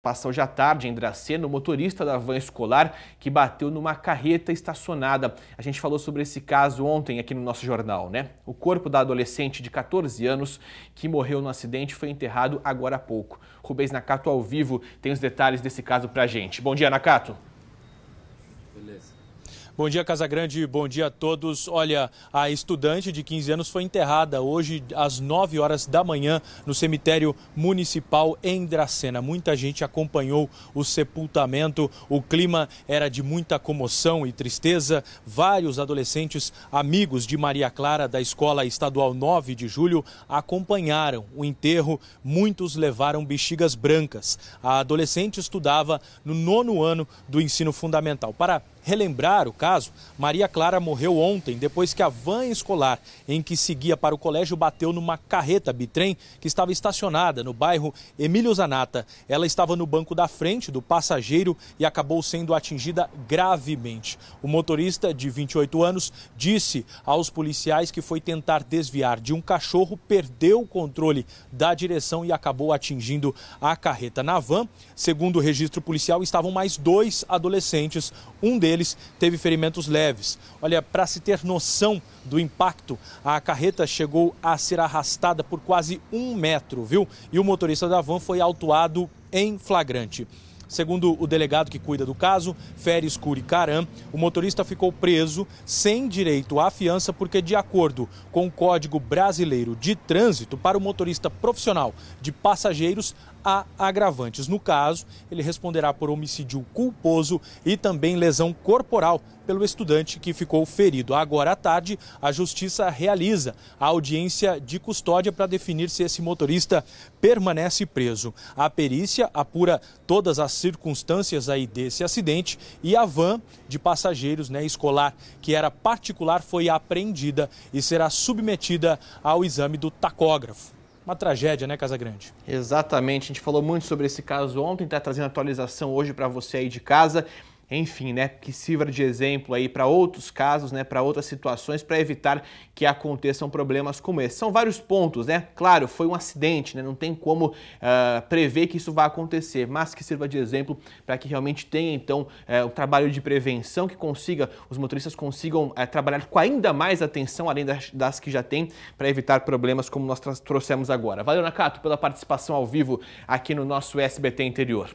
Passa hoje à tarde em Dracena, o motorista da van escolar que bateu numa carreta estacionada. A gente falou sobre esse caso ontem aqui no nosso jornal, né? O corpo da adolescente de 14 anos que morreu no acidente foi enterrado agora há pouco. Rubens Nakato ao vivo tem os detalhes desse caso pra gente. Bom dia, Nakato. Bom dia, Casagrande. Bom dia a todos. Olha, a estudante de 15 anos foi enterrada hoje às 9 horas da manhã no cemitério municipal em Dracena. Muita gente acompanhou o sepultamento. O clima era de muita comoção e tristeza. Vários adolescentes amigos de Maria Clara da Escola Estadual 9 de Julho acompanharam o enterro. Muitos levaram bexigas brancas. A adolescente estudava no nono ano do ensino fundamental. Para relembrar o caso, Maria Clara morreu ontem depois que a van escolar em que seguia para o colégio bateu numa carreta bitrem que estava estacionada no bairro Emílio Zanata. Ela estava no banco da frente do passageiro e acabou sendo atingida gravemente. O motorista, de 28 anos, disse aos policiais que foi tentar desviar de um cachorro, perdeu o controle da direção e acabou atingindo a carreta. Na van, segundo o registro policial, estavam mais dois adolescentes, um deles deles teve ferimentos leves. Olha, para se ter noção do impacto, a carreta chegou a ser arrastada por quase um metro, viu? E o motorista da van foi autuado em flagrante. Segundo o delegado que cuida do caso, Feres Curicaram, o motorista ficou preso sem direito à fiança porque, de acordo com o Código Brasileiro de Trânsito, para o motorista profissional de passageiros, a agravantes. No caso, ele responderá por homicídio culposo e também lesão corporal pelo estudante que ficou ferido. Agora à tarde, a justiça realiza a audiência de custódia para definir se esse motorista permanece preso. A perícia apura todas as circunstâncias aí desse acidente e a van de passageiros, né, escolar, que era particular, foi apreendida e será submetida ao exame do tacógrafo uma tragédia, né, Casa Grande? Exatamente. A gente falou muito sobre esse caso ontem, está trazendo atualização hoje para você aí de casa enfim, né, que sirva de exemplo aí para outros casos, né, para outras situações, para evitar que aconteçam problemas como esse. São vários pontos, né? Claro, foi um acidente, né? Não tem como uh, prever que isso vai acontecer, mas que sirva de exemplo para que realmente tenha então uh, um trabalho de prevenção que consiga os motoristas consigam uh, trabalhar com ainda mais atenção além das, das que já tem para evitar problemas como nós trouxemos agora. Valeu Nakato pela participação ao vivo aqui no nosso SBT Interior.